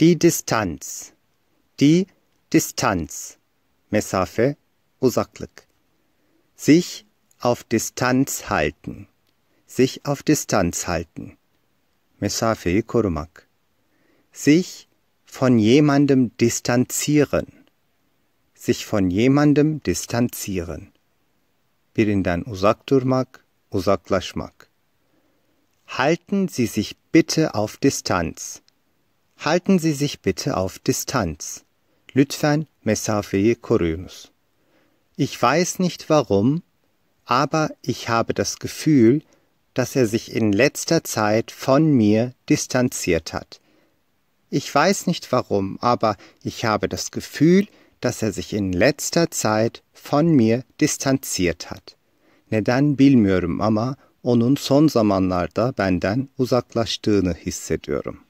Die Distanz. Die Distanz. Mesafe, Usaklik. Sich auf Distanz halten. Sich auf Distanz halten. Mesafeyi Kurumak. Sich von jemandem distanzieren. Sich von jemandem distanzieren. Birinden uzak durmak, uzaklaşmak. Halten Sie sich bitte auf Distanz. Halten Sie sich bitte auf Distanz. Lütfern mesafeyi koruyunuz. Ich weiß nicht warum, aber ich habe das Gefühl, dass er sich in letzter Zeit von mir distanziert hat. Ich weiß nicht warum, aber ich habe das Gefühl, dass er sich in letzter Zeit von mir distanziert hat. Neden bilmiyorum ama onun son zamanlarda benden uzaklaştığını hissediyorum.